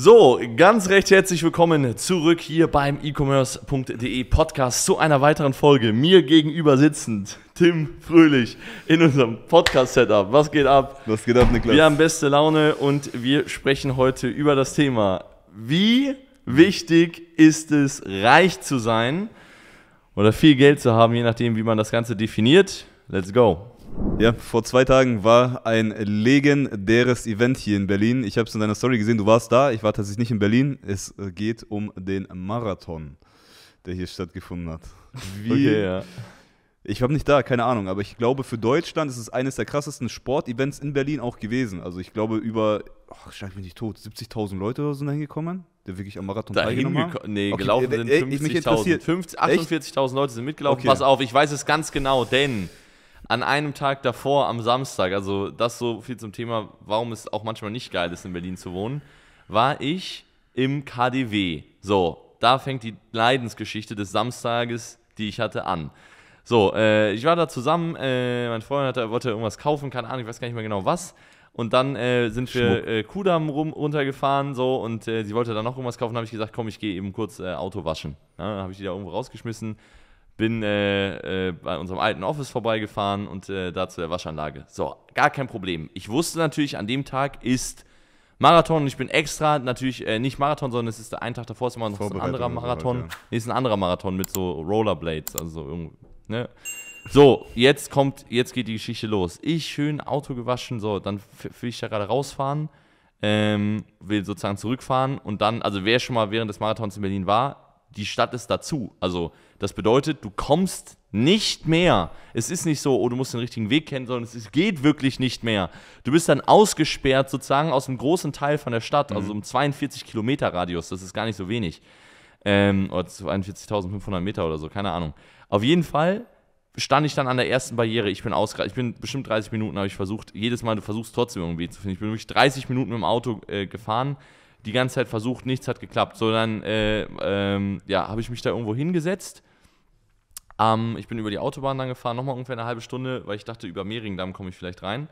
So, ganz recht herzlich willkommen zurück hier beim e-commerce.de Podcast zu einer weiteren Folge. Mir gegenüber sitzend Tim Fröhlich in unserem Podcast-Setup. Was geht ab? Was geht ab, Niklas? Wir haben beste Laune und wir sprechen heute über das Thema, wie wichtig ist es, reich zu sein oder viel Geld zu haben, je nachdem, wie man das Ganze definiert. Let's go. Ja, vor zwei Tagen war ein legendäres Event hier in Berlin. Ich habe es in deiner Story gesehen, du warst da. Ich war tatsächlich nicht in Berlin. Es geht um den Marathon, der hier stattgefunden hat. Wie? Okay, ja. Ich habe nicht da, keine Ahnung, aber ich glaube, für Deutschland ist es eines der krassesten Sportevents in Berlin auch gewesen. Also ich glaube, über, oh, schlag mich nicht tot, 70.000 Leute oder so sind da hingekommen, der wirklich am Marathon da teilgenommen hat. Nee, okay, gelaufen äh, sind 50.000. Äh, 48.000 Leute sind mitgelaufen. Okay. Pass auf, ich weiß es ganz genau, denn an einem Tag davor, am Samstag, also das so viel zum Thema, warum es auch manchmal nicht geil ist, in Berlin zu wohnen, war ich im KDW. So, da fängt die Leidensgeschichte des Samstages, die ich hatte, an. So, äh, ich war da zusammen, äh, mein Freund hatte, wollte irgendwas kaufen, keine Ahnung, ich weiß gar nicht mehr genau was. Und dann äh, sind wir äh, Kudamm rum, runtergefahren so und äh, sie wollte dann noch irgendwas kaufen. habe ich gesagt, komm, ich gehe eben kurz äh, Auto waschen. Ja, dann habe ich die da irgendwo rausgeschmissen bin äh, äh, bei unserem alten Office vorbeigefahren und äh, da zu der Waschanlage. So, gar kein Problem. Ich wusste natürlich, an dem Tag ist Marathon und ich bin extra, natürlich äh, nicht Marathon, sondern es ist der ein Tag davor, ist immer noch so ein anderer Marathon. Halt, ja. Nee, ist ein anderer Marathon mit so Rollerblades, also so irgendwie, ne? So, jetzt kommt, jetzt geht die Geschichte los. Ich schön Auto gewaschen, so, dann will ich da gerade rausfahren, ähm, will sozusagen zurückfahren und dann, also wer schon mal während des Marathons in Berlin war, die Stadt ist dazu. Also das bedeutet, du kommst nicht mehr. Es ist nicht so, oh, du musst den richtigen Weg kennen, sondern es geht wirklich nicht mehr. Du bist dann ausgesperrt sozusagen aus einem großen Teil von der Stadt, also mhm. also um 42 Kilometer Radius, das ist gar nicht so wenig. Ähm, oder 42.500 Meter oder so, keine Ahnung. Auf jeden Fall stand ich dann an der ersten Barriere. Ich bin ausgereicht. Ich bin bestimmt 30 Minuten, habe ich versucht. Jedes Mal, du versuchst trotzdem irgendwie zu finden. Ich bin wirklich 30 Minuten mit dem Auto äh, gefahren, die ganze Zeit versucht, nichts hat geklappt. So, dann äh, ähm, ja, habe ich mich da irgendwo hingesetzt ähm, ich bin über die Autobahn dann gefahren, nochmal ungefähr eine halbe Stunde, weil ich dachte, über Mehringdamm komme ich vielleicht rein.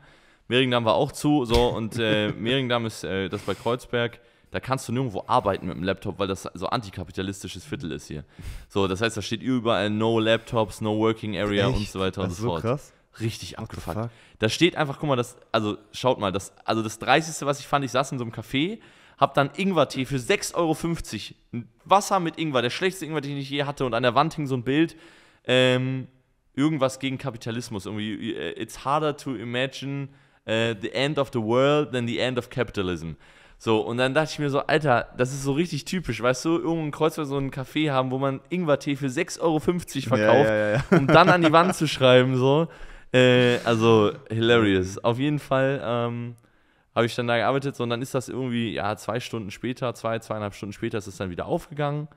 Mehringdamm war auch zu, so und äh, Mehringdamm ist äh, das bei Kreuzberg. Da kannst du nirgendwo arbeiten mit dem Laptop, weil das so antikapitalistisches Viertel ist hier. So, das heißt, da steht überall No Laptops, No Working Area Echt? und so weiter und so fort. Krass. Richtig abgefuckt. Da steht einfach, guck mal, das, also schaut mal, das, also das 30. was ich fand, ich saß in so einem Café, hab dann Ingwertee für 6,50 Euro, Wasser mit Ingwer, der schlechteste Ingwertee, den ich je hatte, und an der Wand hing so ein Bild, ähm, irgendwas gegen Kapitalismus. Irgendwie, äh, it's harder to imagine uh, the end of the world than the end of capitalism. So, und dann dachte ich mir so, Alter, das ist so richtig typisch, weißt du, irgendein Kreuzberg so einen Café haben, wo man Ingwertee für 6,50 Euro verkauft, ja, ja, ja, um dann an die Wand zu schreiben, so. Äh, also, hilarious. Auf jeden Fall ähm, habe ich dann da gearbeitet, so, und dann ist das irgendwie, ja, zwei Stunden später, zwei, zweieinhalb Stunden später ist es dann wieder aufgegangen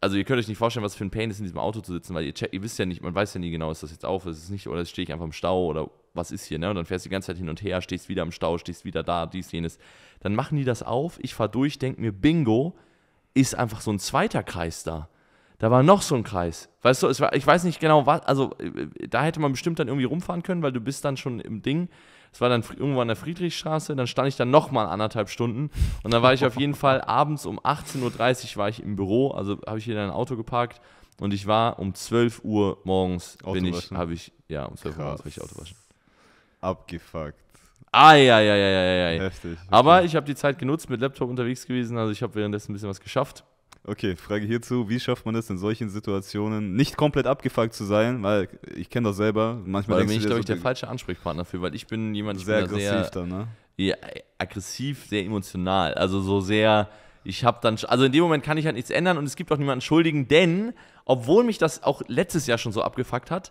also ihr könnt euch nicht vorstellen, was für ein Pain ist, in diesem Auto zu sitzen, weil ihr, checkt, ihr wisst ja nicht, man weiß ja nie genau, ist das jetzt auf, ist es nicht, oder stehe ich einfach im Stau oder was ist hier, ne? Und dann fährst du die ganze Zeit hin und her, stehst wieder im Stau, stehst wieder da, dies, jenes. Dann machen die das auf, ich fahre durch, denke mir, Bingo, ist einfach so ein zweiter Kreis da. Da war noch so ein Kreis. Weißt du, war, ich weiß nicht genau, was, also äh, äh, da hätte man bestimmt dann irgendwie rumfahren können, weil du bist dann schon im Ding. Es war dann irgendwo an der Friedrichstraße, dann stand ich dann nochmal anderthalb Stunden und dann war ich auf jeden Fall abends um 18.30 Uhr war ich im Büro, also habe ich hier dann ein Auto geparkt und ich war um 12 Uhr morgens, Auto bin ich, habe ich, ja, um 12 Uhr morgens habe ich Auto waschen. Abgefuckt. Ah, ja, ja, ja, ja, ja. Heftig. Aber ich habe die Zeit genutzt, mit Laptop unterwegs gewesen, also ich habe währenddessen ein bisschen was geschafft. Okay, Frage hierzu. Wie schafft man es in solchen Situationen, nicht komplett abgefuckt zu sein? Weil ich kenne das selber. Manchmal weil bin ich, glaube ich, der falsche Ansprechpartner für, weil ich bin jemand, der sehr bin aggressiv sehr, dann, ne? Ja, aggressiv, sehr emotional. Also so sehr, ich habe dann, also in dem Moment kann ich halt nichts ändern und es gibt auch niemanden Schuldigen, denn obwohl mich das auch letztes Jahr schon so abgefuckt hat,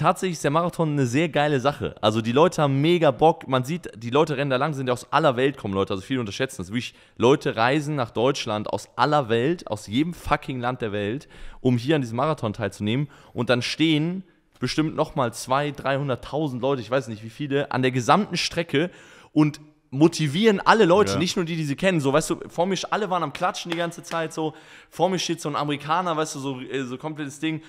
tatsächlich ist der Marathon eine sehr geile Sache. Also die Leute haben mega Bock. Man sieht, die Leute rennen da lang, sind ja aus aller Welt kommen Leute. Also viele unterschätzen das. Wirklich, Leute reisen nach Deutschland aus aller Welt, aus jedem fucking Land der Welt, um hier an diesem Marathon teilzunehmen. Und dann stehen bestimmt nochmal 200.000, 300.000 Leute, ich weiß nicht wie viele, an der gesamten Strecke und motivieren alle Leute, ja. nicht nur die, die sie kennen. So, weißt du, vor mir, alle waren am Klatschen die ganze Zeit, so, vor mir steht so ein Amerikaner, weißt du, so, äh, so komplettes Ding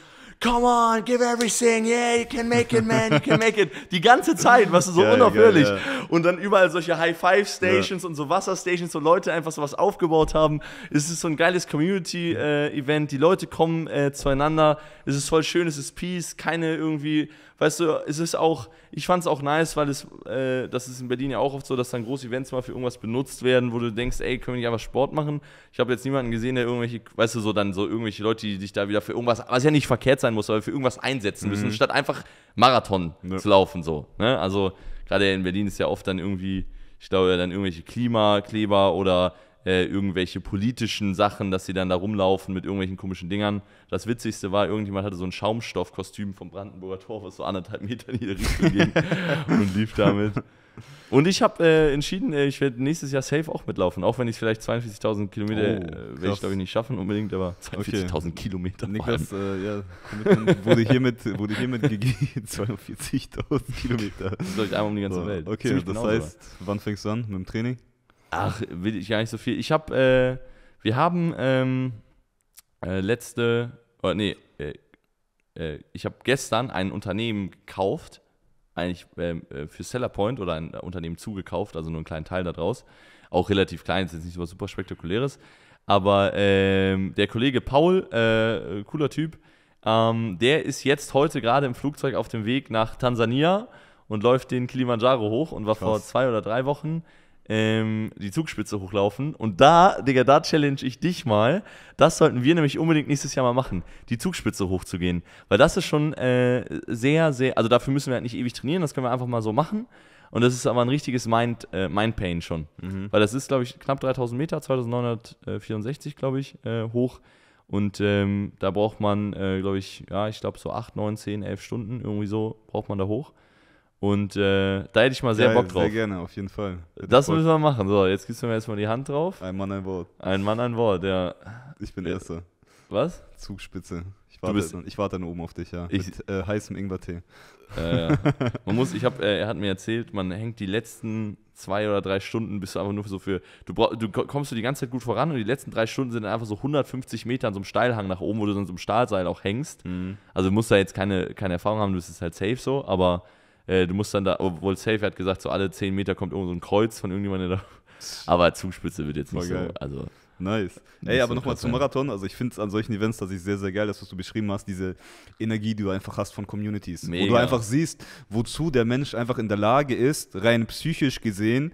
come on, give everything, yeah, you can make it, man, you can make it. Die ganze Zeit, was weißt du, so unaufhörlich. Ja, ja, Und dann überall solche High-Five-Stations und so Wasser-Stations, wo Leute einfach sowas aufgebaut haben. Es ist so ein geiles Community-Event. Äh, die Leute kommen äh, zueinander. Es ist voll schön, es ist Peace, keine irgendwie, weißt du, es ist auch, ich fand es auch nice, weil es, äh, das ist in Berlin ja auch oft so, dass dann große Events mal für irgendwas benutzt werden, wo du denkst, ey, können wir nicht einfach Sport machen? Ich habe jetzt niemanden gesehen, der irgendwelche, weißt du, so dann so irgendwelche Leute, die dich da wieder für irgendwas, was ja nicht verkehrt sein sein muss, aber für irgendwas einsetzen müssen, mhm. statt einfach Marathon ja. zu laufen. So, ne? Also gerade in Berlin ist ja oft dann irgendwie, ich glaube, dann irgendwelche Klimakleber oder äh, irgendwelche politischen Sachen, dass sie dann da rumlaufen mit irgendwelchen komischen Dingern. Das Witzigste war, irgendjemand hatte so ein Schaumstoffkostüm vom Brandenburger Tor, was so anderthalb Meter in die Richtung ging und lief damit. Und ich habe äh, entschieden, äh, ich werde nächstes Jahr safe auch mitlaufen, auch wenn ich es vielleicht 42.000 Kilometer, oh, äh, werde ich glaube ich nicht schaffen unbedingt, aber 42.000 okay. Kilometer. Niklas, äh, ja, wurde hiermit, wurde hiermit gegeben, 42.000 Kilometer. Das ist, glaube ich, einmal um die ganze so, Welt. Okay, Ziemlich das heißt, so. wann fängst du an mit dem Training? Ach, will ich gar nicht so viel. Ich habe, äh, wir haben ähm, äh, letzte, oder oh, nee, äh, äh ich habe gestern ein Unternehmen gekauft, eigentlich ähm, äh, für Sellerpoint oder ein Unternehmen zugekauft, also nur einen kleinen Teil daraus. Auch relativ klein, ist jetzt nicht so was super spektakuläres. Aber ähm, der Kollege Paul, äh, cooler Typ, ähm, der ist jetzt heute gerade im Flugzeug auf dem Weg nach Tansania und läuft den Kilimanjaro hoch und war Krass. vor zwei oder drei Wochen ähm, die Zugspitze hochlaufen. Und da, Digga, da challenge ich dich mal. Das sollten wir nämlich unbedingt nächstes Jahr mal machen, die Zugspitze hochzugehen. Weil das ist schon äh, sehr, sehr, also dafür müssen wir halt nicht ewig trainieren, das können wir einfach mal so machen. Und das ist aber ein richtiges Mind, äh, Mindpain schon. Mhm. Weil das ist, glaube ich, knapp 3000 Meter, 2964, glaube ich, äh, hoch. Und ähm, da braucht man, äh, glaube ich, ja, ich glaube so 8, 9, 10, 11 Stunden irgendwie so braucht man da hoch. Und äh, da hätte ich mal sehr Geil, Bock drauf. Sehr gerne, auf jeden Fall. Hätte das müssen wir machen. So, jetzt gibst du mir erstmal die Hand drauf. Ein Mann, ein Wort. Ein Mann, ein Wort, ja. Ich bin äh, Erster. Was? Zugspitze. Ich warte, bist, ich warte dann oben auf dich, ja. Ich, mit äh, heißem Ingwertee. Äh, man muss, ich habe, äh, er hat mir erzählt, man hängt die letzten zwei oder drei Stunden bist du einfach nur so für, du, brauch, du kommst du die ganze Zeit gut voran und die letzten drei Stunden sind einfach so 150 Meter an so einem Steilhang nach oben, wo du dann so einem Stahlseil auch hängst. Mhm. Also du da jetzt keine, keine Erfahrung haben, du bist halt safe so, aber äh, du musst dann da, obwohl Safe hat gesagt, so alle 10 Meter kommt irgendwo so ein Kreuz von irgendjemandem. da. Aber Zugspitze wird jetzt nicht so. Also, Nice. Ey, aber so nochmal zum Marathon. Also ich finde es an solchen Events dass ich sehr, sehr geil, das, was du beschrieben hast, diese Energie, die du einfach hast von Communities. Mega. Wo du einfach siehst, wozu der Mensch einfach in der Lage ist, rein psychisch gesehen,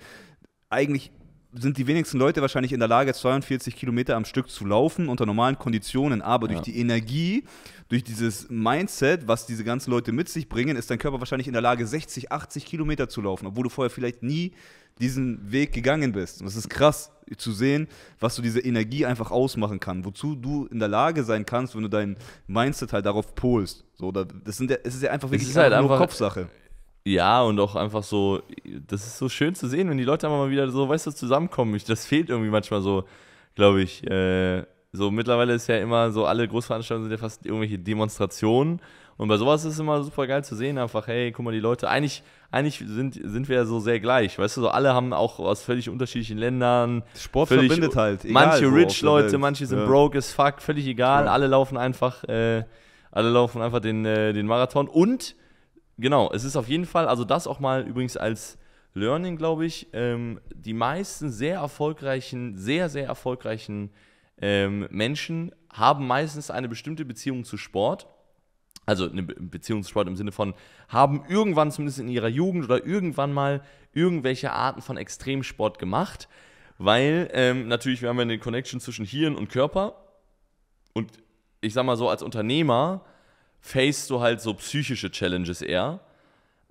eigentlich sind die wenigsten Leute wahrscheinlich in der Lage, 42 Kilometer am Stück zu laufen unter normalen Konditionen. Aber ja. durch die Energie, durch dieses Mindset, was diese ganzen Leute mit sich bringen, ist dein Körper wahrscheinlich in der Lage, 60, 80 Kilometer zu laufen, obwohl du vorher vielleicht nie diesen Weg gegangen bist. Und es ist krass zu sehen, was du so diese Energie einfach ausmachen kann, wozu du in der Lage sein kannst, wenn du dein Mindset halt darauf polst. So, das sind ja, es ist ja einfach wirklich es ist halt einfach, nur Kopfsache. Ja, und auch einfach so, das ist so schön zu sehen, wenn die Leute einfach mal wieder so, weißt du, zusammenkommen. Ich, das fehlt irgendwie manchmal so, glaube ich. Äh, so mittlerweile ist ja immer so, alle Großveranstaltungen sind ja fast irgendwelche Demonstrationen. Und bei sowas ist es immer super geil zu sehen, einfach, hey, guck mal, die Leute, eigentlich, eigentlich sind, sind wir ja so sehr gleich, weißt du, so alle haben auch aus völlig unterschiedlichen Ländern. Sport völlig, verbindet halt. Egal, manche Rich-Leute, manche sind ja. broke as fuck, völlig egal, ja. alle laufen einfach, äh, alle laufen einfach den, äh, den Marathon und Genau, es ist auf jeden Fall, also das auch mal übrigens als Learning, glaube ich, ähm, die meisten sehr erfolgreichen, sehr, sehr erfolgreichen ähm, Menschen haben meistens eine bestimmte Beziehung zu Sport. Also eine Beziehung zu Sport im Sinne von, haben irgendwann zumindest in ihrer Jugend oder irgendwann mal irgendwelche Arten von Extremsport gemacht. Weil ähm, natürlich, wir haben ja eine Connection zwischen Hirn und Körper. Und ich sage mal so, als Unternehmer facest du halt so psychische Challenges eher,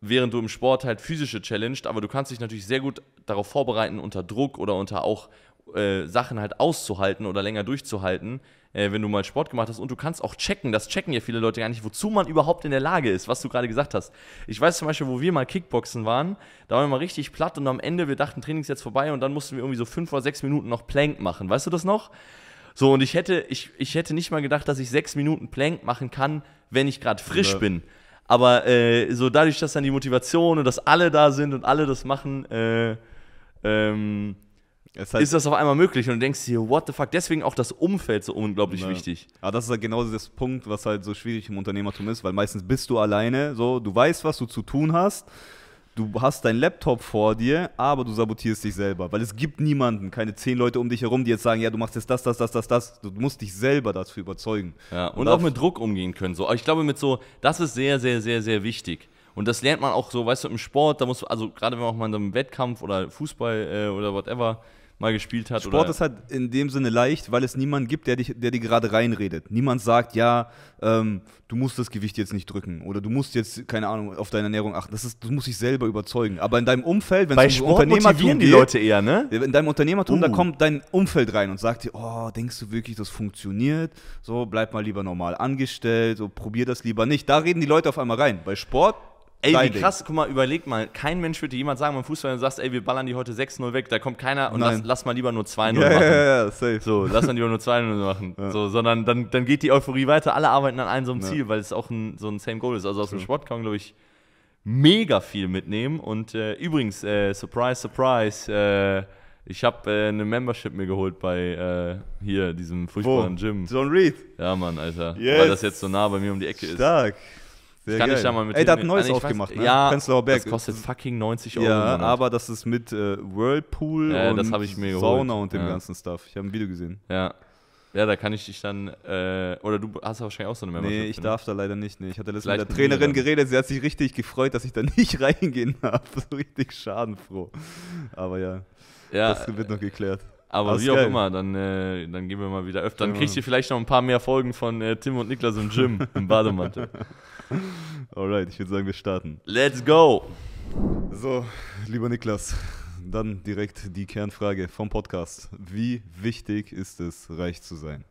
während du im Sport halt physische challenged, aber du kannst dich natürlich sehr gut darauf vorbereiten, unter Druck oder unter auch äh, Sachen halt auszuhalten oder länger durchzuhalten, äh, wenn du mal Sport gemacht hast. Und du kannst auch checken, das checken ja viele Leute gar nicht, wozu man überhaupt in der Lage ist, was du gerade gesagt hast. Ich weiß zum Beispiel, wo wir mal Kickboxen waren, da waren wir mal richtig platt und am Ende, wir dachten, Training ist jetzt vorbei und dann mussten wir irgendwie so fünf oder sechs Minuten noch Plank machen. Weißt du das noch? So, und ich hätte, ich, ich hätte nicht mal gedacht, dass ich sechs Minuten Plank machen kann, wenn ich gerade frisch ja. bin. Aber äh, so dadurch, dass dann die Motivation und dass alle da sind und alle das machen, äh, ähm, ist, halt ist das auf einmal möglich und du denkst dir, what the fuck, deswegen auch das Umfeld so unglaublich ja. wichtig. Aber das ist halt genau das Punkt, was halt so schwierig im Unternehmertum ist, weil meistens bist du alleine, so, du weißt, was du zu tun hast, du hast deinen Laptop vor dir, aber du sabotierst dich selber, weil es gibt niemanden, keine zehn Leute um dich herum, die jetzt sagen, ja, du machst jetzt das, das, das, das, das. Du musst dich selber dazu überzeugen. Ja, und, und auch mit Druck umgehen können. So, ich glaube, mit so, das ist sehr, sehr, sehr, sehr wichtig. Und das lernt man auch so, weißt du, im Sport, da muss also gerade wenn man auch mal in einem Wettkampf oder Fußball äh, oder whatever, mal gespielt hat. Sport ist halt in dem Sinne leicht, weil es niemanden gibt, der, dich, der dir gerade reinredet. Niemand sagt, ja, ähm, du musst das Gewicht jetzt nicht drücken oder du musst jetzt, keine Ahnung, auf deine Ernährung achten. Das, ist, das muss dich selber überzeugen. Aber in deinem Umfeld, wenn Bei es um Sport motivieren die Leute eher, ne? In deinem Unternehmertum, uh. da kommt dein Umfeld rein und sagt dir, oh, denkst du wirklich, das funktioniert? So, bleib mal lieber normal angestellt, so, probier das lieber nicht. Da reden die Leute auf einmal rein. Bei Sport Ey, wie Ding. krass, guck mal, überleg mal, kein Mensch würde jemand sagen beim Fußball, wenn du sagst, ey, wir ballern die heute 6-0 weg, da kommt keiner und lass, lass, mal lieber nur 2-0 machen. Ja, ja, ja, safe. So, lass mal lieber nur 2-0 machen. Ja. So, sondern dann, dann geht die Euphorie weiter, alle arbeiten an einem so einem ja. Ziel, weil es auch ein, so ein Same Goal ist. Also aus True. dem Sport kann man, glaube ich, mega viel mitnehmen. Und äh, übrigens, äh, surprise, surprise, äh, ich habe äh, eine Membership mir geholt bei äh, hier diesem furchtbaren Wo? Gym. John Reed. Ja, Mann, Alter. Yes. Weil das jetzt so nah bei mir um die Ecke Stark. ist. Stark. Sehr Kann geil. ich da mal mit Ey, der hat ein neues also aufgemacht, weiß, ne? Ja, Prenzlauer Berg. Das kostet fucking 90 Euro. Ja, aber das ist mit äh, Whirlpool ja, und Sauna und dem ja. ganzen Stuff. Ich habe ein Video gesehen. Ja. Ja, da kann ich dich dann. Äh, oder du hast wahrscheinlich auch so eine Membership. Nee, ich ne? darf da leider nicht. Nee. Ich hatte letztens mit der Trainerin geredet. Sie hat sich richtig gefreut, dass ich da nicht reingehen darf. So richtig schadenfroh. Aber ja, ja das wird noch geklärt. Aber Alles wie geil. auch immer, dann, äh, dann gehen wir mal wieder öfter. Dann kriegt ihr vielleicht noch ein paar mehr Folgen von äh, Tim und Niklas im Gym, im Bademantel. Alright, ich würde sagen, wir starten. Let's go! So, lieber Niklas, dann direkt die Kernfrage vom Podcast. Wie wichtig ist es, reich zu sein?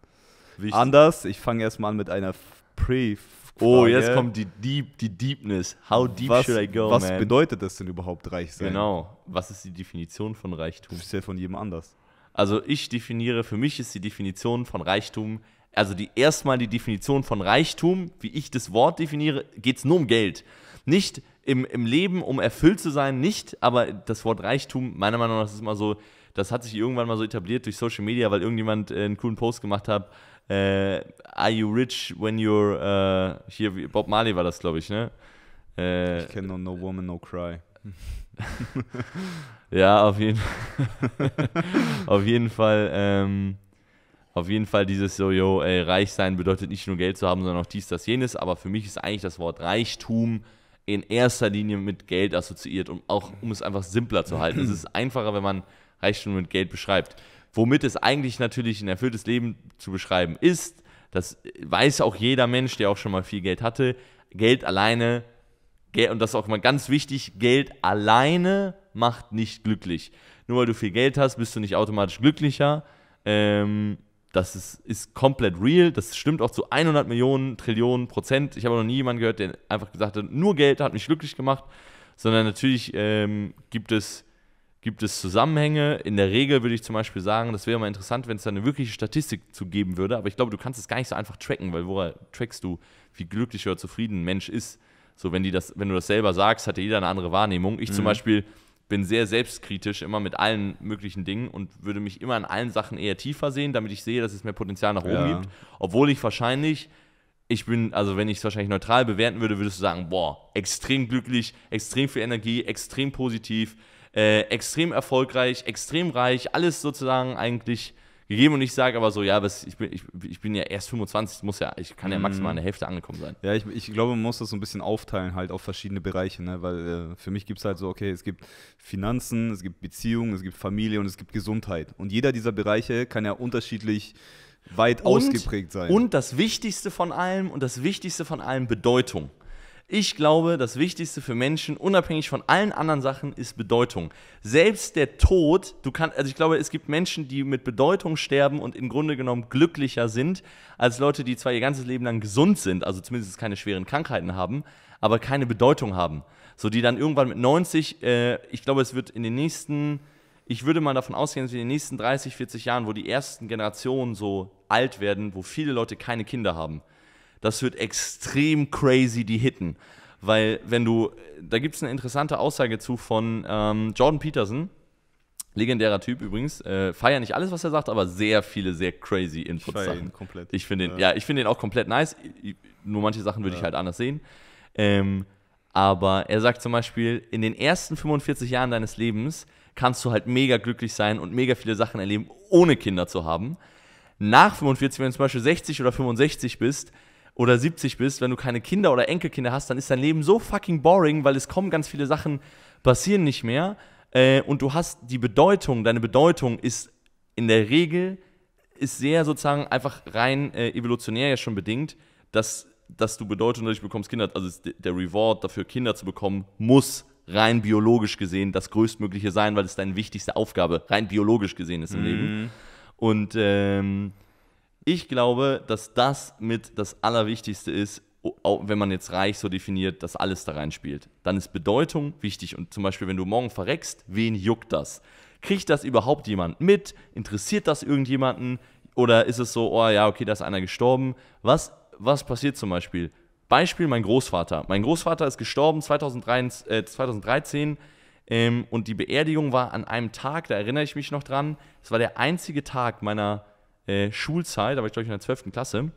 Wichtig. Anders, ich fange erstmal an mit einer Pre- Frage. Oh, jetzt kommt die Deep, die Deepness. How deep was, should I go, Was man? bedeutet das denn überhaupt reich sein? Genau. Was ist die Definition von Reichtum? Das ist ja von jedem anders. Also ich definiere, für mich ist die Definition von Reichtum also die erstmal die Definition von Reichtum, wie ich das Wort definiere, geht es nur um Geld. Nicht im, im Leben, um erfüllt zu sein, nicht, aber das Wort Reichtum, meiner Meinung nach, ist immer so, das hat sich irgendwann mal so etabliert durch Social Media, weil irgendjemand äh, einen coolen Post gemacht hat. Äh, are you rich when you're äh, hier Bob Marley war das glaube ich ne? Äh, ich kenne nur No Woman No Cry. ja auf jeden auf jeden Fall ähm, auf jeden Fall dieses so, yo, ey, reich sein bedeutet nicht nur Geld zu haben, sondern auch dies, das, jenes. Aber für mich ist eigentlich das Wort Reichtum in erster Linie mit Geld assoziiert, um auch um es einfach simpler zu halten. es ist einfacher, wenn man Reichtum mit Geld beschreibt. Womit es eigentlich natürlich ein erfülltes Leben zu beschreiben ist, das weiß auch jeder Mensch, der auch schon mal viel Geld hatte. Geld alleine, Geld, und das ist auch mal ganz wichtig, Geld alleine macht nicht glücklich. Nur weil du viel Geld hast, bist du nicht automatisch glücklicher. Ähm, das ist, ist komplett real. Das stimmt auch zu 100 Millionen, Trillionen Prozent. Ich habe noch nie jemanden gehört, der einfach gesagt hat, nur Geld hat mich glücklich gemacht. Sondern natürlich ähm, gibt, es, gibt es Zusammenhänge. In der Regel würde ich zum Beispiel sagen, das wäre mal interessant, wenn es da eine wirkliche Statistik zu geben würde. Aber ich glaube, du kannst es gar nicht so einfach tracken, weil woher trackst du, wie glücklich oder zufrieden ein Mensch ist? So, wenn, die das, wenn du das selber sagst, hat ja jeder eine andere Wahrnehmung. Ich mhm. zum Beispiel bin sehr selbstkritisch immer mit allen möglichen Dingen und würde mich immer an allen Sachen eher tiefer sehen, damit ich sehe, dass es mehr Potenzial nach oben ja. gibt. Obwohl ich wahrscheinlich, ich bin, also wenn ich es wahrscheinlich neutral bewerten würde, würdest du sagen, boah, extrem glücklich, extrem viel Energie, extrem positiv, äh, extrem erfolgreich, extrem reich, alles sozusagen eigentlich gegeben und ich sage aber so, ja, was, ich, bin, ich, ich bin ja erst 25, muss ja, ich kann ja maximal mhm. an der Hälfte angekommen sein. Ja, ich, ich glaube, man muss das so ein bisschen aufteilen halt auf verschiedene Bereiche, ne? weil äh, für mich gibt es halt so, okay, es gibt Finanzen, es gibt Beziehungen, es gibt Familie und es gibt Gesundheit. Und jeder dieser Bereiche kann ja unterschiedlich weit und, ausgeprägt sein. Und das Wichtigste von allem, und das Wichtigste von allem, Bedeutung. Ich glaube, das Wichtigste für Menschen, unabhängig von allen anderen Sachen, ist Bedeutung. Selbst der Tod, du kannst, also ich glaube, es gibt Menschen, die mit Bedeutung sterben und im Grunde genommen glücklicher sind, als Leute, die zwar ihr ganzes Leben lang gesund sind, also zumindest keine schweren Krankheiten haben, aber keine Bedeutung haben. So, die dann irgendwann mit 90, äh, ich glaube, es wird in den nächsten, ich würde mal davon ausgehen, dass in den nächsten 30, 40 Jahren, wo die ersten Generationen so alt werden, wo viele Leute keine Kinder haben das wird extrem crazy, die hitten. Weil wenn du, da gibt es eine interessante Aussage zu von ähm, Jordan Peterson, legendärer Typ übrigens, äh, feier nicht alles, was er sagt, aber sehr viele, sehr crazy Inputs. Ich komplett. Ich finde den, ja. ja. ich finde auch komplett nice. Nur manche Sachen würde ja. ich halt anders sehen. Ähm, aber er sagt zum Beispiel, in den ersten 45 Jahren deines Lebens kannst du halt mega glücklich sein und mega viele Sachen erleben, ohne Kinder zu haben. Nach 45, wenn du zum Beispiel 60 oder 65 bist, oder 70 bist, wenn du keine Kinder oder Enkelkinder hast, dann ist dein Leben so fucking boring, weil es kommen ganz viele Sachen, passieren nicht mehr. Äh, und du hast die Bedeutung, deine Bedeutung ist in der Regel, ist sehr sozusagen einfach rein äh, evolutionär ja schon bedingt, dass, dass du Bedeutung dadurch bekommst, Kinder, also der Reward dafür, Kinder zu bekommen, muss rein biologisch gesehen das größtmögliche sein, weil es deine wichtigste Aufgabe rein biologisch gesehen ist im mhm. Leben. Und ähm, ich glaube, dass das mit das Allerwichtigste ist, wenn man jetzt reich so definiert, dass alles da reinspielt. Dann ist Bedeutung wichtig. Und zum Beispiel, wenn du morgen verreckst, wen juckt das? Kriegt das überhaupt jemand mit? Interessiert das irgendjemanden? Oder ist es so, oh ja, okay, da ist einer gestorben? Was, was passiert zum Beispiel? Beispiel mein Großvater. Mein Großvater ist gestorben 2003, äh, 2013 ähm, und die Beerdigung war an einem Tag, da erinnere ich mich noch dran, es war der einzige Tag meiner äh, Schulzeit, da war ich glaube ich in der 12. Klasse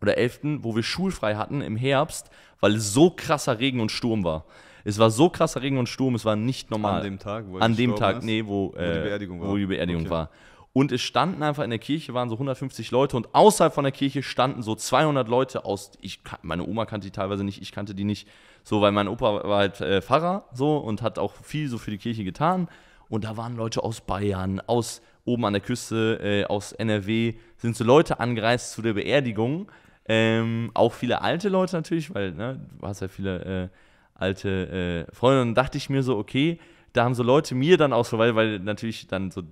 oder 11., wo wir schulfrei hatten im Herbst, weil es so krasser Regen und Sturm war. Es war so krasser Regen und Sturm, es war nicht normal. An dem Tag, wo An dem Tag, nee, wo, äh, wo, die äh, Beerdigung war. Wo die Beerdigung okay. war. Und es standen einfach in der Kirche, waren so 150 Leute und außerhalb von der Kirche standen so 200 Leute aus, ich, meine Oma kannte die teilweise nicht, ich kannte die nicht, so, weil mein Opa war halt äh, Pfarrer, so, und hat auch viel so für die Kirche getan. Und da waren Leute aus Bayern, aus oben an der Küste äh, aus NRW sind so Leute angereist zu der Beerdigung. Ähm, auch viele alte Leute natürlich, weil ne, du hast ja viele äh, alte äh, Freunde. Und dann dachte ich mir so, okay, da haben so Leute mir dann auch so, weil, weil natürlich dann so,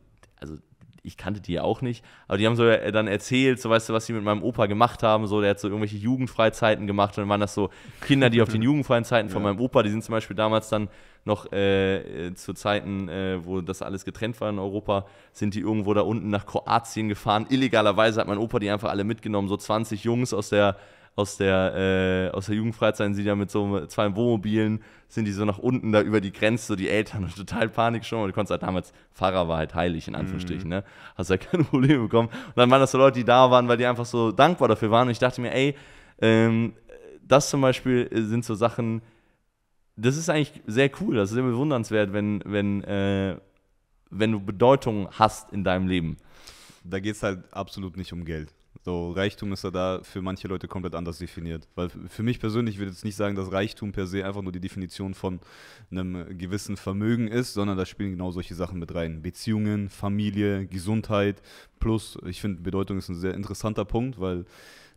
also ich kannte die ja auch nicht, aber die haben so äh, dann erzählt, so weißt du, was sie mit meinem Opa gemacht haben, so der hat so irgendwelche Jugendfreizeiten gemacht und dann waren das so Kinder, die auf den Jugendfreizeiten von ja. meinem Opa, die sind zum Beispiel damals dann noch äh, äh, zu Zeiten, äh, wo das alles getrennt war in Europa, sind die irgendwo da unten nach Kroatien gefahren. Illegalerweise hat mein Opa die einfach alle mitgenommen, so 20 Jungs aus der aus der, äh, aus der Jugendfreizeit sind die da mit so zwei Wohnmobilen, sind die so nach unten da über die Grenze, so die Eltern und total Panik schon. Und du konntest halt damals, Fahrer war halt heilig, in Anführungsstrichen, mhm. ne? Hast halt keine Probleme bekommen. Und dann waren das so Leute, die da waren, weil die einfach so dankbar dafür waren. Und ich dachte mir, ey, ähm, das zum Beispiel äh, sind so Sachen, das ist eigentlich sehr cool, das ist sehr bewundernswert, wenn, wenn, äh, wenn du Bedeutung hast in deinem Leben. Da geht es halt absolut nicht um Geld. So, Reichtum ist ja da für manche Leute komplett anders definiert. Weil für mich persönlich würde ich jetzt nicht sagen, dass Reichtum per se einfach nur die Definition von einem gewissen Vermögen ist, sondern da spielen genau solche Sachen mit rein. Beziehungen, Familie, Gesundheit, plus, ich finde, Bedeutung ist ein sehr interessanter Punkt, weil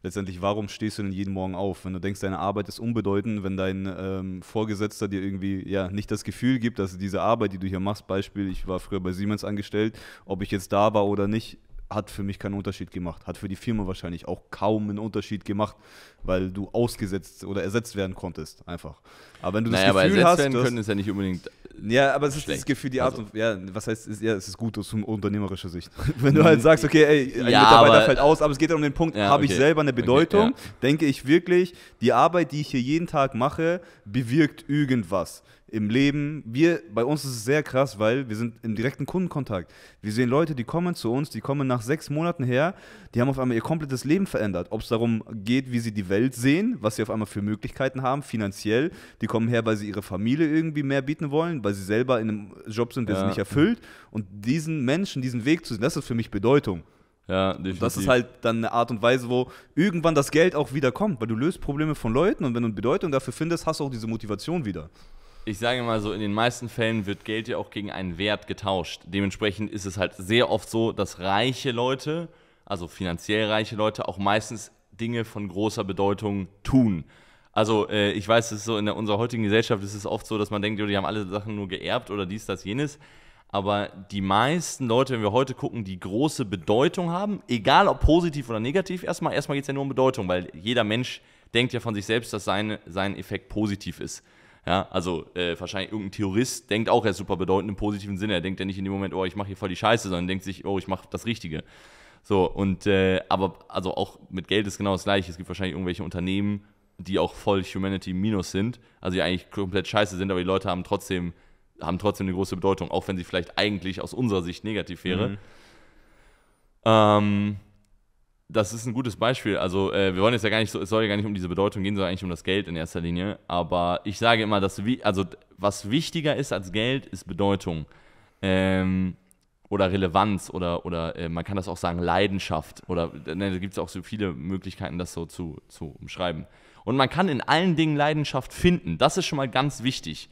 letztendlich, warum stehst du denn jeden Morgen auf? Wenn du denkst, deine Arbeit ist unbedeutend, wenn dein ähm, Vorgesetzter dir irgendwie ja nicht das Gefühl gibt, dass diese Arbeit, die du hier machst, Beispiel, ich war früher bei Siemens angestellt, ob ich jetzt da war oder nicht, hat für mich keinen Unterschied gemacht. Hat für die Firma wahrscheinlich auch kaum einen Unterschied gemacht, weil du ausgesetzt oder ersetzt werden konntest, einfach. Aber wenn du naja, das Gefühl aber hast. Werden können ist ja nicht unbedingt. Äh, ja, aber es ist schlecht. das Gefühl, die Art also. und. Ja, was heißt, ist, ja, es ist gut aus unternehmerischer Sicht. wenn du mhm. halt sagst, okay, ey, ein ja, Mitarbeiter aber, fällt aus, aber es geht ja um den Punkt, ja, habe okay. ich selber eine Bedeutung? Okay, ja. Denke ich wirklich, die Arbeit, die ich hier jeden Tag mache, bewirkt irgendwas? im Leben. Wir, bei uns ist es sehr krass, weil wir sind im direkten Kundenkontakt. Wir sehen Leute, die kommen zu uns, die kommen nach sechs Monaten her, die haben auf einmal ihr komplettes Leben verändert. Ob es darum geht, wie sie die Welt sehen, was sie auf einmal für Möglichkeiten haben, finanziell. Die kommen her, weil sie ihre Familie irgendwie mehr bieten wollen, weil sie selber in einem Job sind, der ja. sie nicht erfüllt. Und diesen Menschen, diesen Weg zu sehen, das ist für mich Bedeutung. Ja, definitiv. Und das ist halt dann eine Art und Weise, wo irgendwann das Geld auch wieder kommt, weil du löst Probleme von Leuten und wenn du eine Bedeutung dafür findest, hast du auch diese Motivation wieder ich sage mal so, in den meisten Fällen wird Geld ja auch gegen einen Wert getauscht. Dementsprechend ist es halt sehr oft so, dass reiche Leute, also finanziell reiche Leute, auch meistens Dinge von großer Bedeutung tun. Also äh, ich weiß, es ist so in der, unserer heutigen Gesellschaft ist es oft so, dass man denkt, die haben alle Sachen nur geerbt oder dies, das, jenes. Aber die meisten Leute, wenn wir heute gucken, die große Bedeutung haben, egal ob positiv oder negativ, erstmal, erstmal geht es ja nur um Bedeutung, weil jeder Mensch denkt ja von sich selbst, dass seine, sein Effekt positiv ist. Ja, also äh, wahrscheinlich irgendein Theorist denkt auch, er ist super bedeutend im positiven Sinne. Er denkt ja nicht in dem Moment, oh, ich mache hier voll die Scheiße, sondern denkt sich, oh, ich mache das Richtige. So, und äh, aber also auch mit Geld ist genau das gleiche. Es gibt wahrscheinlich irgendwelche Unternehmen, die auch voll Humanity Minus sind, also die eigentlich komplett scheiße sind, aber die Leute haben trotzdem, haben trotzdem eine große Bedeutung, auch wenn sie vielleicht eigentlich aus unserer Sicht negativ wäre. Mhm. Ähm, das ist ein gutes Beispiel. Also, äh, wir wollen jetzt ja gar nicht so, es soll ja gar nicht um diese Bedeutung gehen, sondern eigentlich um das Geld in erster Linie. Aber ich sage immer, dass, also, was wichtiger ist als Geld, ist Bedeutung. Ähm, oder Relevanz oder, oder äh, man kann das auch sagen, Leidenschaft. Oder ne, da gibt es auch so viele Möglichkeiten, das so zu, zu umschreiben. Und man kann in allen Dingen Leidenschaft finden. Das ist schon mal ganz wichtig.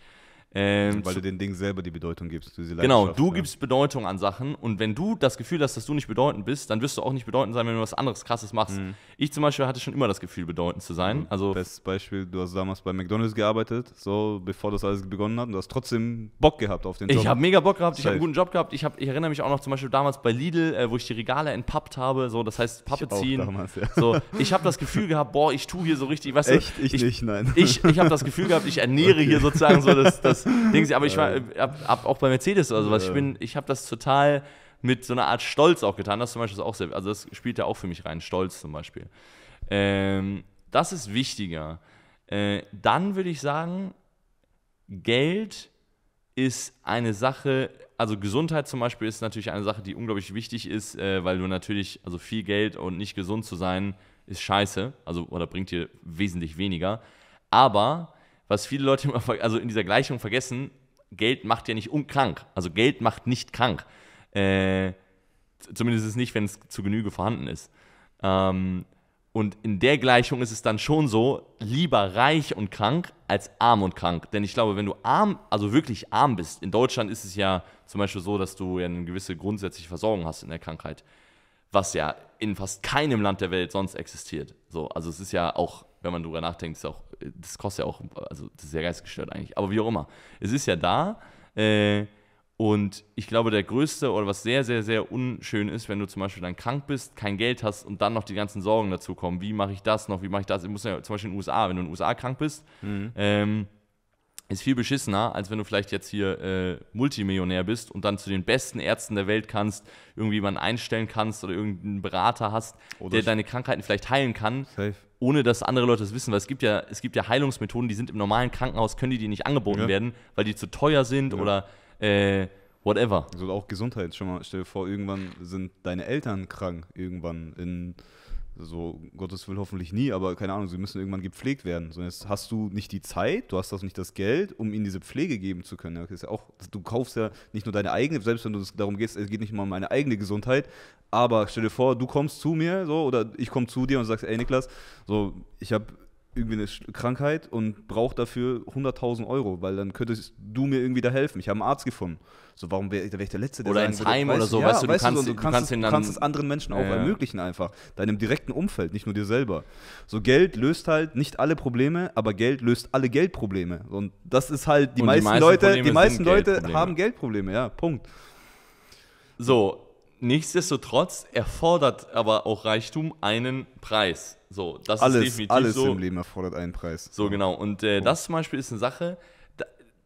Ähm, Weil du den Dingen selber die Bedeutung gibst. Du genau, du ja. gibst Bedeutung an Sachen und wenn du das Gefühl hast, dass du nicht bedeutend bist, dann wirst du auch nicht bedeutend sein, wenn du was anderes Krasses machst. Mhm. Ich zum Beispiel hatte schon immer das Gefühl, bedeutend zu sein. Mhm. Also Bestes Beispiel, du hast damals bei McDonalds gearbeitet, so bevor das alles begonnen hat und du hast trotzdem Bock gehabt auf den Job. Ich habe mega Bock gehabt, ich habe einen guten Job gehabt. Ich, hab, ich erinnere mich auch noch zum Beispiel damals bei Lidl, äh, wo ich die Regale entpappt habe, so das heißt Pappe ich ziehen. Damals, ja. so, ich habe das Gefühl gehabt, boah, ich tue hier so richtig, weißt Echt? du. Ich, ich nicht, nein. Ich, ich habe das Gefühl gehabt, ich ernähre okay. hier sozusagen so das, das das Ding. Aber ich war äh, hab, hab auch bei Mercedes oder sowas. Ich ich habe das total mit so einer Art Stolz auch getan. Das zum Beispiel auch sehr, also das spielt ja auch für mich rein, Stolz zum Beispiel. Ähm, das ist wichtiger. Äh, dann würde ich sagen, Geld ist eine Sache, also Gesundheit zum Beispiel ist natürlich eine Sache, die unglaublich wichtig ist, äh, weil du natürlich, also viel Geld und nicht gesund zu sein, ist scheiße, also oder bringt dir wesentlich weniger. Aber was viele Leute immer, also in dieser Gleichung vergessen, Geld macht ja nicht unkrank. Also Geld macht nicht krank. Äh, zumindest ist nicht, wenn es zu Genüge vorhanden ist. Ähm, und in der Gleichung ist es dann schon so, lieber reich und krank als arm und krank. Denn ich glaube, wenn du arm, also wirklich arm bist, in Deutschland ist es ja zum Beispiel so, dass du ja eine gewisse grundsätzliche Versorgung hast in der Krankheit, was ja in fast keinem Land der Welt sonst existiert. So, also es ist ja auch wenn man drüber nachdenkt, ist auch, das kostet ja auch, also das ist ja geistgestört eigentlich. Aber wie auch immer, es ist ja da. Äh, und ich glaube, der größte oder was sehr, sehr, sehr unschön ist, wenn du zum Beispiel dann krank bist, kein Geld hast und dann noch die ganzen Sorgen dazu kommen. Wie mache ich das noch? Wie mache ich das? Ich muss ja zum Beispiel in den USA, wenn du in den USA krank bist, mhm. ähm, ist viel beschissener, als wenn du vielleicht jetzt hier äh, Multimillionär bist und dann zu den besten Ärzten der Welt kannst, irgendwie jemanden einstellen kannst oder irgendeinen Berater hast, oder der deine Krankheiten vielleicht heilen kann. Safe ohne dass andere Leute das wissen, weil es gibt ja, es gibt ja Heilungsmethoden, die sind im normalen Krankenhaus, können die dir nicht angeboten ja. werden, weil die zu teuer sind ja. oder äh, whatever. Also auch Gesundheit schon mal, stell dir vor, irgendwann sind deine Eltern krank, irgendwann in so Gottes will hoffentlich nie, aber keine Ahnung, sie müssen irgendwann gepflegt werden. So, jetzt hast du nicht die Zeit, du hast auch nicht das Geld, um ihnen diese Pflege geben zu können. Ja auch, du kaufst ja nicht nur deine eigene, selbst wenn du es darum gehst, es geht nicht mal um meine eigene Gesundheit, aber stell dir vor, du kommst zu mir so oder ich komme zu dir und sagst, ey Niklas, so ich habe irgendwie eine Krankheit und brauche dafür 100.000 Euro, weil dann könntest du mir irgendwie da helfen. Ich habe einen Arzt gefunden. So, warum wäre wär ich der Letzte, der Oder ins Heim oder so, ja, weißt du, du, kannst, du, du kannst, kannst, es, kannst es anderen Menschen auch ja. ermöglichen einfach. Deinem direkten Umfeld, nicht nur dir selber. So, Geld löst halt nicht alle Probleme, aber Geld löst alle Geldprobleme. Und das ist halt, die, meisten, die meisten Leute, die meisten Leute haben Geldprobleme, ja, Punkt. So, Nichtsdestotrotz erfordert aber auch Reichtum einen Preis. So, das alles, ist definitiv alles so. im Leben erfordert einen Preis. So, genau. Und äh, oh. das zum Beispiel ist eine Sache,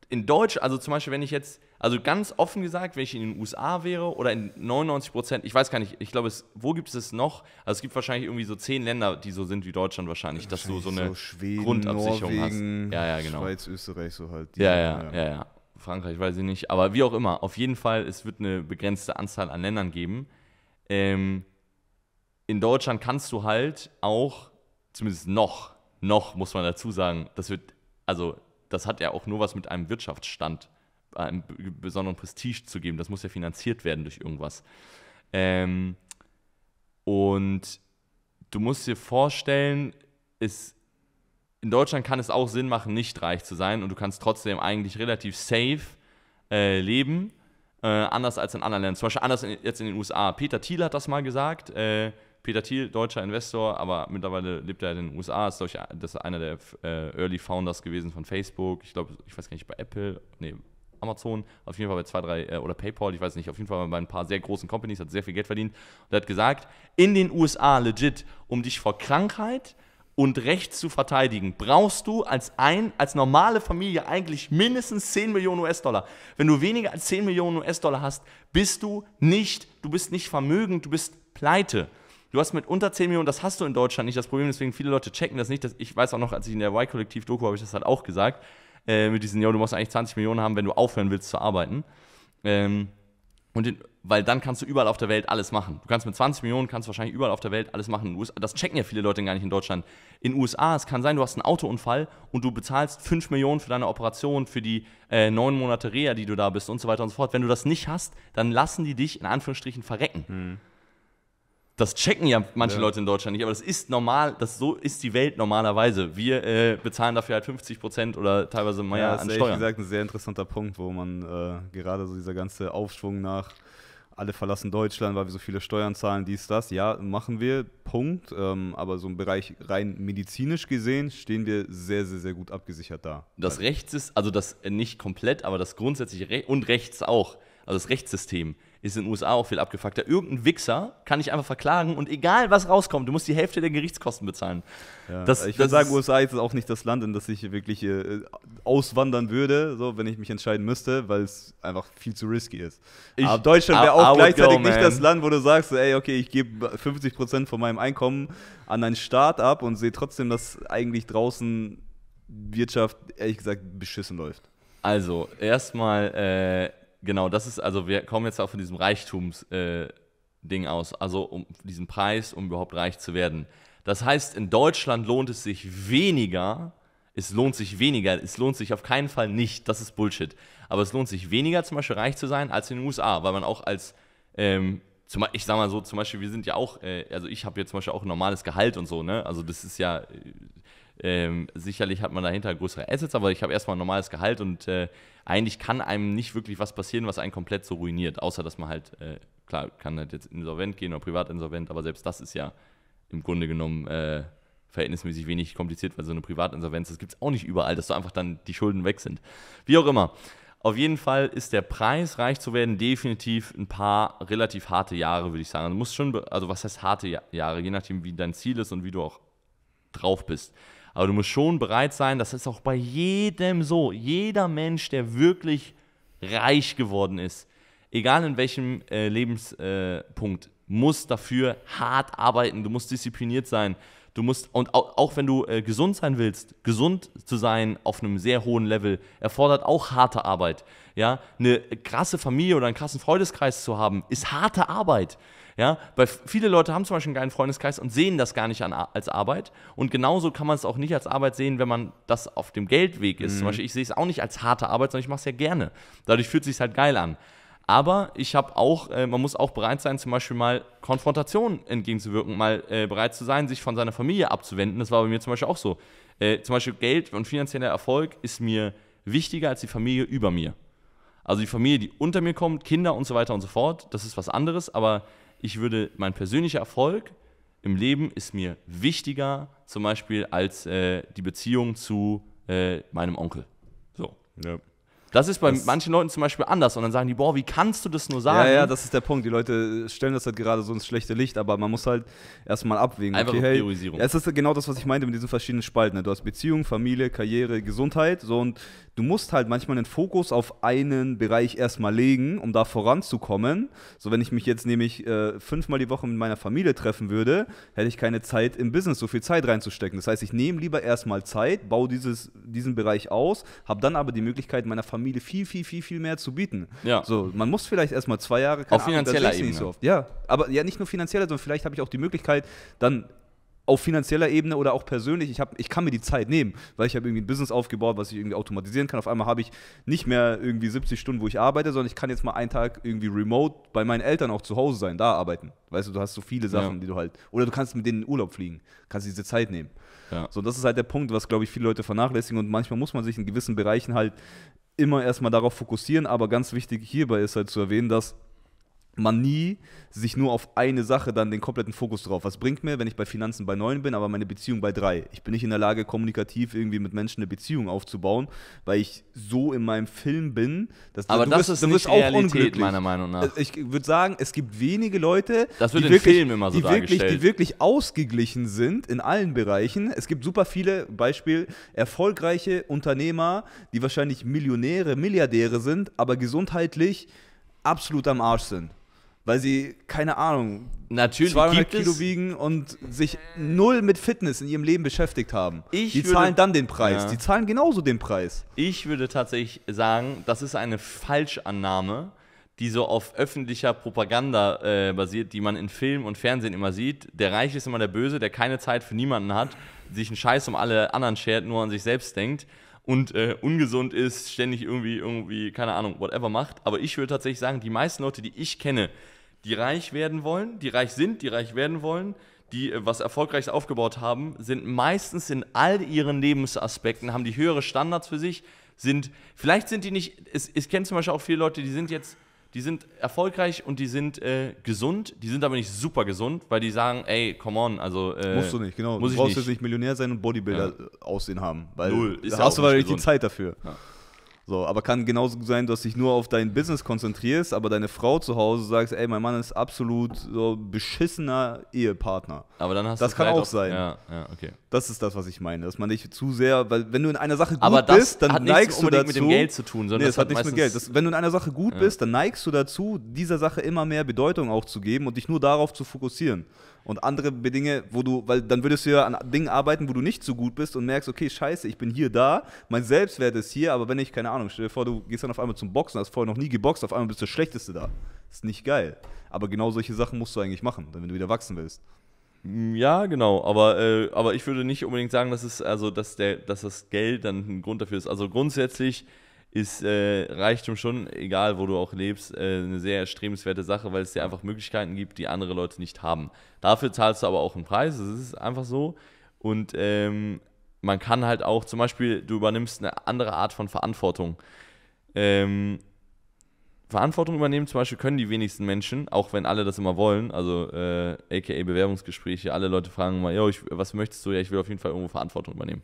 in Deutsch, also zum Beispiel, wenn ich jetzt, also ganz offen gesagt, wenn ich in den USA wäre oder in 99 Prozent, ich weiß gar nicht, ich glaube, wo gibt es es noch? Also es gibt wahrscheinlich irgendwie so zehn Länder, die so sind wie Deutschland wahrscheinlich, wahrscheinlich dass du so eine so Schweden, Grundabsicherung Norwegen, hast. Ja, ja, genau. Schweiz, Österreich, so halt. Die, ja, ja, ja, ja, ja. Frankreich, weiß ich nicht. Aber wie auch immer, auf jeden Fall, es wird eine begrenzte Anzahl an Ländern geben. Ähm, in Deutschland kannst du halt auch, zumindest noch, noch muss man dazu sagen, das wird, also das hat ja auch nur was mit einem Wirtschaftsstand, einem besonderen Prestige zu geben. Das muss ja finanziert werden durch irgendwas. Ähm, und du musst dir vorstellen, es in Deutschland kann es auch Sinn machen, nicht reich zu sein und du kannst trotzdem eigentlich relativ safe äh, leben, äh, anders als in anderen Ländern. Zum Beispiel anders in, jetzt in den USA. Peter Thiel hat das mal gesagt. Äh, Peter Thiel, deutscher Investor, aber mittlerweile lebt er in den USA. Ist, ich, das ist einer der äh, Early Founders gewesen von Facebook. Ich glaube, ich weiß gar nicht, bei Apple, nee, Amazon, auf jeden Fall bei zwei, drei, äh, oder PayPal, ich weiß nicht, auf jeden Fall bei ein paar sehr großen Companies, hat sehr viel Geld verdient. Und er hat gesagt, in den USA legit, um dich vor Krankheit, und Recht zu verteidigen, brauchst du als, ein, als normale Familie eigentlich mindestens 10 Millionen US-Dollar. Wenn du weniger als 10 Millionen US-Dollar hast, bist du nicht, du bist nicht vermögend, du bist pleite. Du hast mit unter 10 Millionen, das hast du in Deutschland nicht, das Problem, deswegen viele Leute checken das nicht. ich weiß auch noch, als ich in der Y-Kollektiv-Doku habe ich das halt auch gesagt, äh, mit diesen, ja, du musst eigentlich 20 Millionen haben, wenn du aufhören willst zu arbeiten. Ähm, und in, weil dann kannst du überall auf der Welt alles machen. Du kannst mit 20 Millionen, kannst wahrscheinlich überall auf der Welt alles machen. Das checken ja viele Leute gar nicht in Deutschland. In den USA, es kann sein, du hast einen Autounfall und du bezahlst 5 Millionen für deine Operation, für die äh, neun Monate Reha, die du da bist und so weiter und so fort. Wenn du das nicht hast, dann lassen die dich in Anführungsstrichen verrecken. Mhm. Das checken ja manche ja. Leute in Deutschland nicht, aber das ist normal, das so ist die Welt normalerweise. Wir äh, bezahlen dafür halt 50 Prozent oder teilweise mehr ja, an Steuern. Das ist, wie gesagt, ein sehr interessanter Punkt, wo man äh, gerade so dieser ganze Aufschwung nach alle verlassen Deutschland, weil wir so viele Steuern zahlen, dies, das. Ja, machen wir, Punkt. Ähm, aber so im Bereich rein medizinisch gesehen stehen wir sehr, sehr, sehr gut abgesichert da. Das Rechts ist, also das äh, nicht komplett, aber das grundsätzliche Re und rechts auch, also das Rechtssystem ist in den USA auch viel abgefuckter. Irgendein Wichser kann ich einfach verklagen und egal was rauskommt, du musst die Hälfte der Gerichtskosten bezahlen. Ja, das, ich würde sagen, USA ist auch nicht das Land, in das ich wirklich äh, auswandern würde, so wenn ich mich entscheiden müsste, weil es einfach viel zu risky ist. Ich, Aber Deutschland wäre auch gleichzeitig go, nicht das Land, wo du sagst, ey, okay, ich gebe 50% von meinem Einkommen an einen Staat ab und sehe trotzdem, dass eigentlich draußen Wirtschaft, ehrlich gesagt, beschissen läuft. Also, erstmal, äh, genau, das ist, also wir kommen jetzt auch von diesem Reichtumsding äh, aus, also um diesen Preis, um überhaupt reich zu werden. Das heißt, in Deutschland lohnt es sich weniger, es lohnt sich weniger, es lohnt sich auf keinen Fall nicht, das ist Bullshit. Aber es lohnt sich weniger, zum Beispiel reich zu sein, als in den USA, weil man auch als, ähm, zum, ich sag mal so, zum Beispiel, wir sind ja auch, äh, also ich habe jetzt zum Beispiel auch ein normales Gehalt und so, ne? Also das ist ja, äh, ähm, sicherlich hat man dahinter größere Assets, aber ich habe erstmal ein normales Gehalt und äh, eigentlich kann einem nicht wirklich was passieren, was einen komplett so ruiniert, außer dass man halt, äh, klar, kann halt jetzt insolvent gehen oder privat insolvent, aber selbst das ist ja im Grunde genommen äh, verhältnismäßig wenig kompliziert, weil so eine Privatinsolvenz, das gibt es auch nicht überall, dass so einfach dann die Schulden weg sind. Wie auch immer. Auf jeden Fall ist der Preis, reich zu werden, definitiv ein paar relativ harte Jahre, würde ich sagen. Du also musst schon, also was heißt harte Jahre, je nachdem, wie dein Ziel ist und wie du auch drauf bist. Aber du musst schon bereit sein, das ist auch bei jedem so. Jeder Mensch, der wirklich reich geworden ist, egal in welchem äh, Lebenspunkt, äh, muss dafür hart arbeiten. Du musst diszipliniert sein. Du musst, und auch, auch wenn du äh, gesund sein willst, gesund zu sein auf einem sehr hohen Level, erfordert auch harte Arbeit. Ja, eine krasse Familie oder einen krassen Freundeskreis zu haben, ist harte Arbeit. Ja, weil viele Leute haben zum Beispiel einen geilen Freundeskreis und sehen das gar nicht an, als Arbeit. Und genauso kann man es auch nicht als Arbeit sehen, wenn man das auf dem Geldweg ist. Mhm. Zum Beispiel, ich sehe es auch nicht als harte Arbeit, sondern ich mache es ja gerne. Dadurch fühlt es sich halt geil an. Aber ich habe auch, äh, man muss auch bereit sein, zum Beispiel mal Konfrontationen entgegenzuwirken, mal äh, bereit zu sein, sich von seiner Familie abzuwenden. Das war bei mir zum Beispiel auch so. Äh, zum Beispiel Geld und finanzieller Erfolg ist mir wichtiger als die Familie über mir. Also die Familie, die unter mir kommt, Kinder und so weiter und so fort, das ist was anderes, aber ich würde, mein persönlicher Erfolg im Leben ist mir wichtiger, zum Beispiel als äh, die Beziehung zu äh, meinem Onkel. So. Ja. Das ist bei das manchen Leuten zum Beispiel anders und dann sagen die, boah, wie kannst du das nur sagen? Ja, ja, das ist der Punkt. Die Leute stellen das halt gerade so ins schlechte Licht, aber man muss halt erstmal abwägen. Einfach okay, hey, Priorisierung. Es ist genau das, was ich meinte mit diesen verschiedenen Spalten. Ne? Du hast Beziehung, Familie, Karriere, Gesundheit so und du musst halt manchmal den Fokus auf einen Bereich erstmal legen, um da voranzukommen. So, wenn ich mich jetzt nämlich äh, fünfmal die Woche mit meiner Familie treffen würde, hätte ich keine Zeit im Business so viel Zeit reinzustecken. Das heißt, ich nehme lieber erstmal Zeit, baue dieses, diesen Bereich aus, habe dann aber die Möglichkeit, meiner Familie Familie viel, viel, viel, viel mehr zu bieten. Ja. So, man muss vielleicht erstmal zwei Jahre keine Auf Ahnung, finanzieller Ebene. Nicht so oft. Ja, aber ja nicht nur finanziell, sondern vielleicht habe ich auch die Möglichkeit, dann auf finanzieller Ebene oder auch persönlich, ich, hab, ich kann mir die Zeit nehmen, weil ich habe irgendwie ein Business aufgebaut, was ich irgendwie automatisieren kann. Auf einmal habe ich nicht mehr irgendwie 70 Stunden, wo ich arbeite, sondern ich kann jetzt mal einen Tag irgendwie remote bei meinen Eltern auch zu Hause sein, da arbeiten. Weißt du, du hast so viele Sachen, ja. die du halt. Oder du kannst mit denen in Urlaub fliegen, kannst diese Zeit nehmen. Ja. So, das ist halt der Punkt, was, glaube ich, viele Leute vernachlässigen und manchmal muss man sich in gewissen Bereichen halt immer erstmal darauf fokussieren, aber ganz wichtig hierbei ist halt zu erwähnen, dass man nie sich nur auf eine Sache dann den kompletten Fokus drauf. Was bringt mir, wenn ich bei Finanzen bei neun bin, aber meine Beziehung bei drei? Ich bin nicht in der Lage, kommunikativ irgendwie mit Menschen eine Beziehung aufzubauen, weil ich so in meinem Film bin, dass aber du, das bist, ist du bist Realität, auch unglücklich. meiner Meinung nach. Äh, ich würde sagen, es gibt wenige Leute, die, wirklich, so die, wirklich, die wirklich ausgeglichen sind in allen Bereichen. Es gibt super viele, Beispiel, erfolgreiche Unternehmer, die wahrscheinlich Millionäre, Milliardäre sind, aber gesundheitlich absolut am Arsch sind weil sie, keine Ahnung, Natürlich 200 Kilo wiegen und sich null mit Fitness in ihrem Leben beschäftigt haben. Ich die würde, zahlen dann den Preis. Ja. Die zahlen genauso den Preis. Ich würde tatsächlich sagen, das ist eine Falschannahme, die so auf öffentlicher Propaganda äh, basiert, die man in Film und Fernsehen immer sieht. Der Reiche ist immer der Böse, der keine Zeit für niemanden hat, sich einen Scheiß um alle anderen schert, nur an sich selbst denkt und äh, ungesund ist, ständig irgendwie, irgendwie, keine Ahnung, whatever macht. Aber ich würde tatsächlich sagen, die meisten Leute, die ich kenne, die reich werden wollen, die reich sind, die reich werden wollen, die äh, was Erfolgreiches aufgebaut haben, sind meistens in all ihren Lebensaspekten, haben die höhere Standards für sich, sind, vielleicht sind die nicht, ich kenne zum Beispiel auch viele Leute, die sind jetzt, die sind erfolgreich und die sind äh, gesund, die sind aber nicht super gesund, weil die sagen, ey, come on, also. Äh, Musst du nicht, genau. Muss du brauchst nicht. jetzt nicht Millionär sein und Bodybuilder ja. Äh, aussehen haben. Weil Null. Ist hast ja du wahrscheinlich die Zeit dafür. Ja. So, aber kann genauso sein, dass du dich nur auf dein Business konzentrierst, aber deine Frau zu Hause sagst, ey, mein Mann ist absolut so beschissener Ehepartner. Aber dann hast das du kann auch, sein. Ja, ja, okay. Das ist das, was ich meine, dass man nicht zu sehr, weil wenn du in einer Sache gut aber das bist, dann hat neigst du dazu. mit dem Geld zu tun, sondern nee, das, das hat, nichts mit Geld. Das, wenn du in einer Sache gut ja. bist, dann neigst du dazu, dieser Sache immer mehr Bedeutung auch zu geben und dich nur darauf zu fokussieren und andere Dinge, wo du, weil dann würdest du ja an Dingen arbeiten, wo du nicht so gut bist und merkst, okay, scheiße, ich bin hier da, mein Selbstwert ist hier, aber wenn ich keine Ahnung Ahnung, stell dir vor, du gehst dann auf einmal zum Boxen, hast vorher noch nie geboxt, auf einmal bist du der Schlechteste da. Ist nicht geil. Aber genau solche Sachen musst du eigentlich machen, wenn du wieder wachsen willst. Mm, ja, genau, aber, äh, aber ich würde nicht unbedingt sagen, dass, es, also, dass, der, dass das Geld dann ein Grund dafür ist. Also grundsätzlich ist äh, Reichtum schon, egal wo du auch lebst, äh, eine sehr erstrebenswerte Sache, weil es dir einfach Möglichkeiten gibt, die andere Leute nicht haben. Dafür zahlst du aber auch einen Preis, das ist einfach so. Und ähm, man kann halt auch zum Beispiel, du übernimmst eine andere Art von Verantwortung. Ähm, Verantwortung übernehmen zum Beispiel können die wenigsten Menschen, auch wenn alle das immer wollen. Also äh, aka Bewerbungsgespräche, alle Leute fragen mal, ich, was möchtest du? Ja, ich will auf jeden Fall irgendwo Verantwortung übernehmen.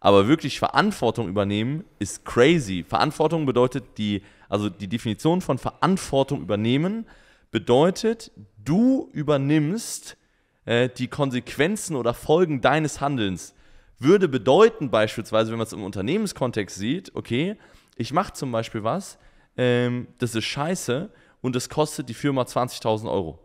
Aber wirklich Verantwortung übernehmen ist crazy. Verantwortung bedeutet die, also die Definition von Verantwortung übernehmen bedeutet, du übernimmst äh, die Konsequenzen oder Folgen deines Handelns würde bedeuten beispielsweise, wenn man es im Unternehmenskontext sieht, okay, ich mache zum Beispiel was, ähm, das ist scheiße und das kostet die Firma 20.000 Euro.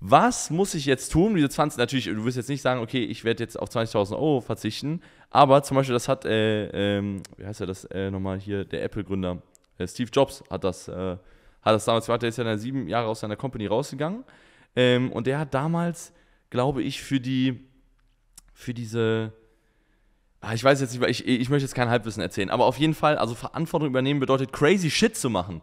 Was muss ich jetzt tun? Diese 20, natürlich, du wirst jetzt nicht sagen, okay, ich werde jetzt auf 20.000 Euro verzichten, aber zum Beispiel, das hat, äh, ähm, wie heißt er das äh, nochmal hier, der Apple-Gründer, äh, Steve Jobs hat das, äh, hat das damals gemacht, der ist ja dann sieben Jahre aus seiner Company rausgegangen ähm, und der hat damals, glaube ich, für die, für diese, Ah, ich weiß jetzt nicht, ich, ich möchte jetzt kein Halbwissen erzählen, aber auf jeden Fall, also Verantwortung übernehmen bedeutet crazy Shit zu machen.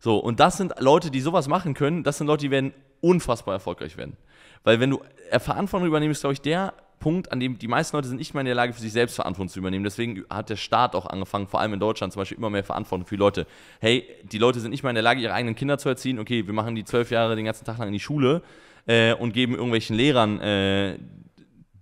So, und das sind Leute, die sowas machen können, das sind Leute, die werden unfassbar erfolgreich werden. Weil wenn du äh, Verantwortung übernehmen, ist, glaube ich, der Punkt, an dem die meisten Leute sind nicht mehr in der Lage, für sich selbst Verantwortung zu übernehmen. Deswegen hat der Staat auch angefangen, vor allem in Deutschland zum Beispiel immer mehr Verantwortung für Leute. Hey, die Leute sind nicht mehr in der Lage, ihre eigenen Kinder zu erziehen. Okay, wir machen die zwölf Jahre den ganzen Tag lang in die Schule äh, und geben irgendwelchen Lehrern äh,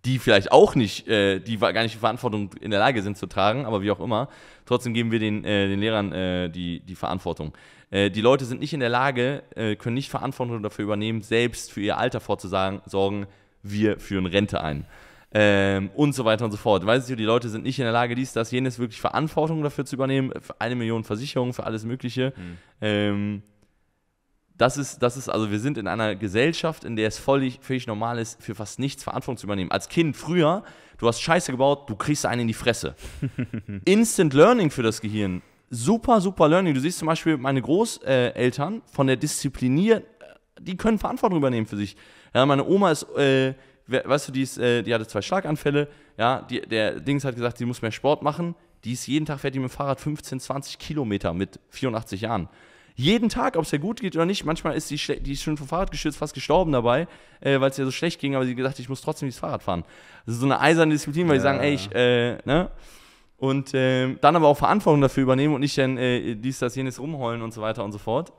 die vielleicht auch nicht, äh, die gar nicht die Verantwortung in der Lage sind zu tragen, aber wie auch immer. Trotzdem geben wir den, äh, den Lehrern äh, die, die Verantwortung. Äh, die Leute sind nicht in der Lage, äh, können nicht Verantwortung dafür übernehmen, selbst für ihr Alter vorzusagen, sorgen, wir führen Rente ein. Ähm, und so weiter und so fort. Weißt du, die Leute sind nicht in der Lage, dies, das, jenes wirklich Verantwortung dafür zu übernehmen, für eine Million Versicherungen, für alles Mögliche. Mhm. Ähm, das ist, das ist, also wir sind in einer Gesellschaft, in der es völlig, völlig normal ist, für fast nichts Verantwortung zu übernehmen. Als Kind früher, du hast Scheiße gebaut, du kriegst einen in die Fresse. Instant Learning für das Gehirn. Super, super Learning. Du siehst zum Beispiel meine Großeltern von der Disziplinier, die können Verantwortung übernehmen für sich. Ja, meine Oma ist, äh, weißt du, die, ist, äh, die hatte zwei Schlaganfälle. Ja, die, der Dings hat gesagt, sie muss mehr Sport machen. Die ist jeden Tag fährt die mit dem Fahrrad 15, 20 Kilometer mit 84 Jahren jeden Tag, ob es ihr gut geht oder nicht. Manchmal ist sie, die ist schon vom Fahrrad gestürzt, fast gestorben dabei, äh, weil es ihr so schlecht ging, aber sie gesagt, ich muss trotzdem das Fahrrad fahren. Das ist so eine eiserne Disziplin, weil ja. sie sagen, ey, ich, äh, ne? Und äh, dann aber auch Verantwortung dafür übernehmen und nicht dann äh, dies, das, jenes rumheulen und so weiter und so fort.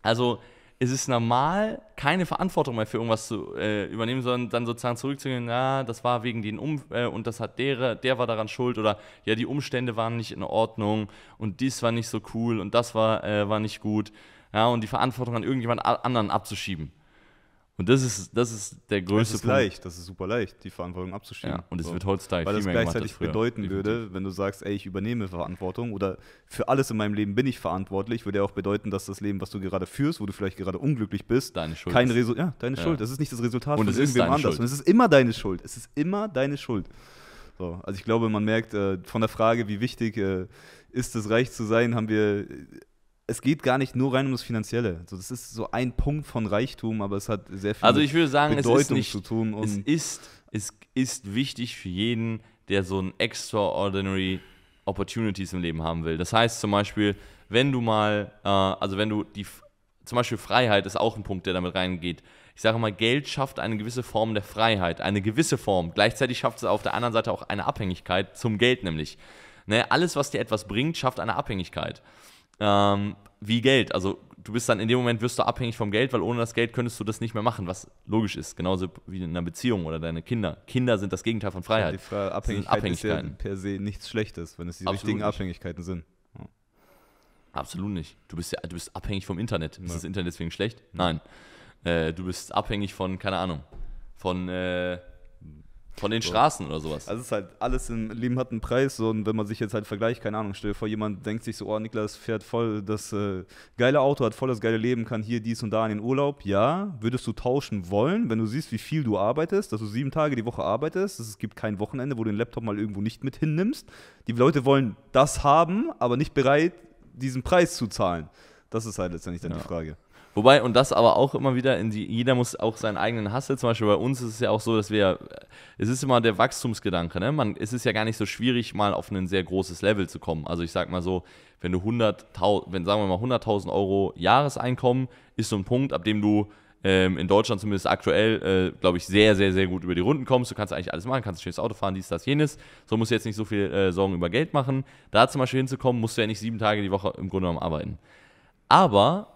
Also es ist normal, keine Verantwortung mehr für irgendwas zu äh, übernehmen, sondern dann sozusagen zurückzugehen, ja, das war wegen den um äh, und das hat der, der war daran schuld oder ja, die Umstände waren nicht in Ordnung und dies war nicht so cool und das war, äh, war nicht gut. Ja, und die Verantwortung an irgendjemand anderen abzuschieben. Und das ist, das ist der größte das ist Punkt. leicht, das ist super leicht, die Verantwortung abzuschieben. Ja, und es so. wird heutzutage Weil viel das mehr gleichzeitig gemacht, bedeuten Definitiv. würde, wenn du sagst, ey, ich übernehme Verantwortung oder für alles in meinem Leben bin ich verantwortlich, würde ja auch bedeuten, dass das Leben, was du gerade führst, wo du vielleicht gerade unglücklich bist, deine Schuld. Kein Resu ja, deine ja. Schuld. Das ist nicht das Resultat und von irgendwem anders. Schuld. Und es ist immer deine Schuld. Es ist immer deine Schuld. So, also ich glaube, man merkt äh, von der Frage, wie wichtig äh, ist es, reich zu sein, haben wir es geht gar nicht nur rein um das Finanzielle. So, das ist so ein Punkt von Reichtum, aber es hat sehr viel also ich würde sagen, Bedeutung es ist nicht, zu tun. es, ist, es ist wichtig für jeden, der so ein extraordinary Opportunities im Leben haben will. Das heißt zum Beispiel, wenn du mal, äh, also wenn du die, zum Beispiel Freiheit ist auch ein Punkt, der damit reingeht. Ich sage mal, Geld schafft eine gewisse Form der Freiheit, eine gewisse Form. Gleichzeitig schafft es auf der anderen Seite auch eine Abhängigkeit zum Geld nämlich. Ne, alles, was dir etwas bringt, schafft eine Abhängigkeit ähm, wie Geld. Also du bist dann in dem Moment wirst du abhängig vom Geld, weil ohne das Geld könntest du das nicht mehr machen, was logisch ist, genauso wie in einer Beziehung oder deine Kinder. Kinder sind das Gegenteil von Freiheit. die Frage, Abhängigkeit Abhängigkeiten. ist ja per se nichts Schlechtes, wenn es die Absolut richtigen nicht. Abhängigkeiten sind. Absolut nicht. Du bist ja, du bist abhängig vom Internet. Ist ja. das Internet deswegen schlecht? Nein. Äh, du bist abhängig von, keine Ahnung, von äh, von den so. Straßen oder sowas. Also es ist halt, alles im Leben hat einen Preis. So, und wenn man sich jetzt halt vergleicht, keine Ahnung, stell dir vor, jemand denkt sich so, oh, Niklas fährt voll das äh, geile Auto, hat voll das geile Leben, kann hier dies und da in den Urlaub. Ja, würdest du tauschen wollen, wenn du siehst, wie viel du arbeitest, dass du sieben Tage die Woche arbeitest, es gibt kein Wochenende, wo du den Laptop mal irgendwo nicht mit hinnimmst. Die Leute wollen das haben, aber nicht bereit, diesen Preis zu zahlen. Das ist halt letztendlich dann ja. die Frage. Wobei, und das aber auch immer wieder, in die, jeder muss auch seinen eigenen Hassel, zum Beispiel bei uns ist es ja auch so, dass wir, es ist immer der Wachstumsgedanke, ne? Man, es ist ja gar nicht so schwierig, mal auf ein sehr großes Level zu kommen. Also ich sag mal so, wenn du 100.000, wenn sagen wir mal 100.000 Euro Jahreseinkommen, ist so ein Punkt, ab dem du ähm, in Deutschland zumindest aktuell, äh, glaube ich, sehr, sehr, sehr gut über die Runden kommst. Du kannst eigentlich alles machen, kannst ein schönes Auto fahren, dies, das, jenes. So musst du jetzt nicht so viel äh, Sorgen über Geld machen. Da zum Beispiel hinzukommen, musst du ja nicht sieben Tage die Woche im Grunde genommen arbeiten. Aber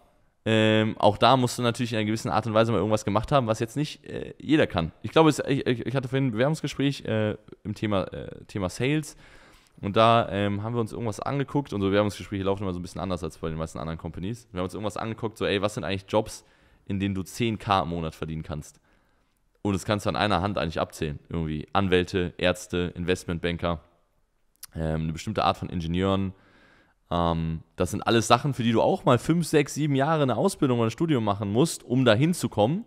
ähm, auch da musst du natürlich in einer gewissen Art und Weise mal irgendwas gemacht haben, was jetzt nicht äh, jeder kann. Ich glaube, es, ich, ich, hatte vorhin ein Bewerbungsgespräch äh, im Thema, äh, Thema Sales und da ähm, haben wir uns irgendwas angeguckt. Unsere Bewerbungsgespräche laufen immer so ein bisschen anders als bei den meisten anderen Companies. Wir haben uns irgendwas angeguckt, so, ey, was sind eigentlich Jobs, in denen du 10k im Monat verdienen kannst? Und das kannst du an einer Hand eigentlich abzählen. Irgendwie Anwälte, Ärzte, Investmentbanker, ähm, eine bestimmte Art von Ingenieuren, ähm, das sind alles Sachen, für die du auch mal fünf, sechs, sieben Jahre eine Ausbildung oder ein Studium machen musst, um da hinzukommen.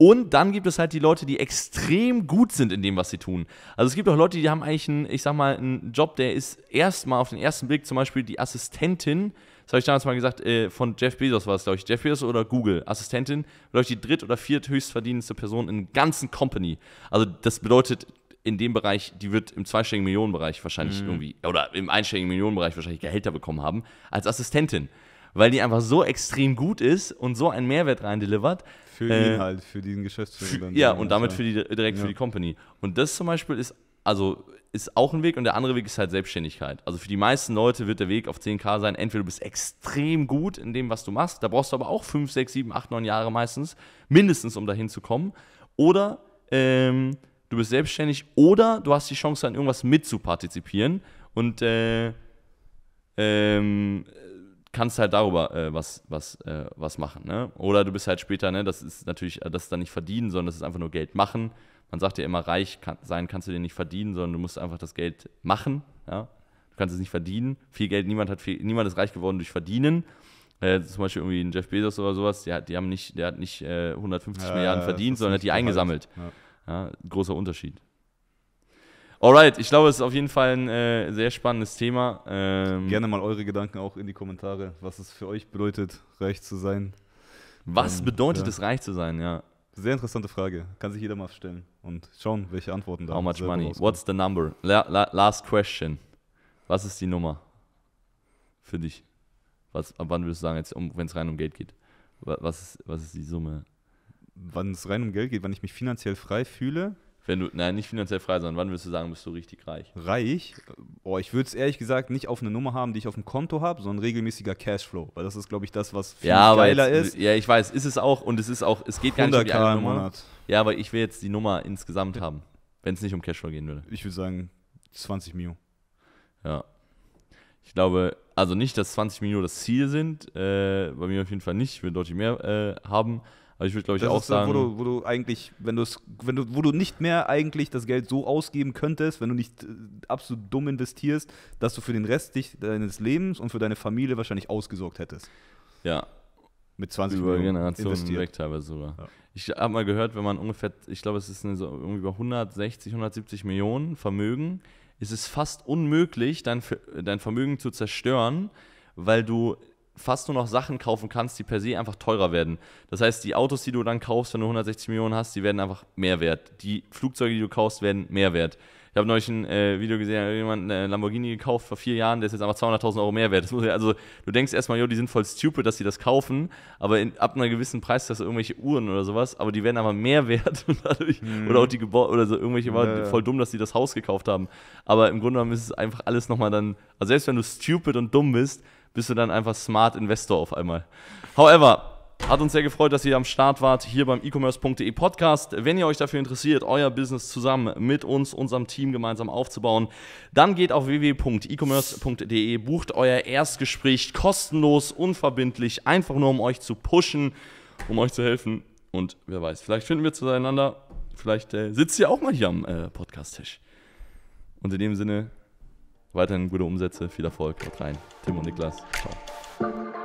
Und dann gibt es halt die Leute, die extrem gut sind in dem, was sie tun. Also es gibt auch Leute, die haben eigentlich einen, ich sag mal, einen Job, der ist erstmal auf den ersten Blick zum Beispiel die Assistentin, das habe ich damals mal gesagt, äh, von Jeff Bezos war es, glaube ich, Jeff Bezos oder Google, Assistentin, glaube ich, die dritt- oder vierthöchstverdienendste Person in der ganzen Company. Also das bedeutet in dem Bereich, die wird im zweistelligen Millionenbereich wahrscheinlich mhm. irgendwie, oder im einstelligen Millionenbereich wahrscheinlich Gehälter bekommen haben, als Assistentin. Weil die einfach so extrem gut ist und so einen Mehrwert reindelivert. Für äh, ihn halt, für diesen Geschäftsführer. Für, ja, und damit also. für die, direkt ja. für die Company. Und das zum Beispiel ist, also ist auch ein Weg und der andere Weg ist halt Selbstständigkeit. Also für die meisten Leute wird der Weg auf 10k sein, entweder du bist extrem gut in dem, was du machst, da brauchst du aber auch 5, 6, 7, 8, 9 Jahre meistens, mindestens um dahin zu kommen, oder ähm, du bist selbstständig oder du hast die Chance, an irgendwas mitzupartizipieren und äh, ähm, kannst halt darüber äh, was, was, äh, was machen. Ne? Oder du bist halt später, ne, das ist natürlich, äh, das ist dann nicht verdienen, sondern das ist einfach nur Geld machen. Man sagt ja immer, reich kann, sein kannst du dir nicht verdienen, sondern du musst einfach das Geld machen. Ja? Du kannst es nicht verdienen. Viel Geld, niemand, hat viel, niemand ist reich geworden durch Verdienen. Äh, zum Beispiel irgendwie ein Jeff Bezos oder sowas, die, die haben nicht, der hat nicht 150 äh, ja, Milliarden verdient, sondern hat die eingesammelt. Ja. Ja, großer Unterschied. Alright, ich glaube, es ist auf jeden Fall ein äh, sehr spannendes Thema. Ähm, Gerne mal eure Gedanken auch in die Kommentare, was es für euch bedeutet, reich zu sein. Was ähm, bedeutet ja. es, reich zu sein, ja? Sehr interessante Frage. Kann sich jeder mal stellen und schauen, welche Antworten da How much money? Rauskommen. What's the number? La la last question. Was ist die Nummer für dich? Was, ab wann würdest du sagen, wenn es rein um Geld geht? Was ist, was ist die Summe wann es rein um Geld geht, wann ich mich finanziell frei fühle. Wenn du, nein, nicht finanziell frei, sondern wann würdest du sagen, bist du richtig reich? Reich? Boah, ich würde es ehrlich gesagt nicht auf eine Nummer haben, die ich auf dem Konto habe, sondern regelmäßiger Cashflow. Weil das ist, glaube ich, das, was viel ja, geiler jetzt, ist. Ja, ich weiß, ist es auch und es ist auch, es geht gar nicht um die eine Nummer. Monat. Ja, aber ich will jetzt die Nummer insgesamt ja. haben, wenn es nicht um Cashflow gehen würde. Ich würde sagen 20 Mio. Ja. Ich glaube, also nicht, dass 20 Mio das Ziel sind, äh, bei mir auf jeden Fall nicht, ich will deutlich mehr äh, haben, also ich würde, glaube ich, das auch ist, sagen. Wo du, wo du eigentlich, wenn du es, wenn du, wo du nicht mehr eigentlich das Geld so ausgeben könntest, wenn du nicht äh, absolut dumm investierst, dass du für den Rest dich, deines Lebens und für deine Familie wahrscheinlich ausgesorgt hättest. Ja. Mit 20 über Millionen Generationen investiert. weg teilweise sogar. Ja. Ich habe mal gehört, wenn man ungefähr, ich glaube, es ist eine, so irgendwie über 160, 170 Millionen Vermögen, ist es fast unmöglich, dein, dein Vermögen zu zerstören, weil du fast nur noch Sachen kaufen kannst, die per se einfach teurer werden. Das heißt, die Autos, die du dann kaufst, wenn du 160 Millionen hast, die werden einfach mehr wert. Die Flugzeuge, die du kaufst, werden mehr wert. Ich habe neulich ein äh, Video gesehen, hat jemand einen Lamborghini gekauft vor vier Jahren, der ist jetzt einfach 200.000 Euro mehr wert. Ja, also du denkst erstmal, jo, die sind voll stupid, dass sie das kaufen, aber in, ab einer gewissen Preis Preisklasse irgendwelche Uhren oder sowas, aber die werden aber mehr wert dadurch, mhm. oder auch die Gebäude oder so irgendwelche waren ja, voll dumm, dass sie das Haus gekauft haben. Aber im Grunde genommen ist es einfach alles nochmal dann, also selbst wenn du stupid und dumm bist, bist du dann einfach Smart Investor auf einmal. However, hat uns sehr gefreut, dass ihr am Start wart hier beim e-commerce.de Podcast. Wenn ihr euch dafür interessiert, euer Business zusammen mit uns, unserem Team gemeinsam aufzubauen, dann geht auf www.ecommerce.de, bucht euer Erstgespräch kostenlos, unverbindlich, einfach nur um euch zu pushen, um euch zu helfen. Und wer weiß, vielleicht finden wir zueinander, vielleicht äh, sitzt ihr auch mal hier am äh, Podcast-Tisch. Und in dem Sinne, Weiterhin gute Umsätze, viel Erfolg, haut rein. Tim und Niklas, ciao.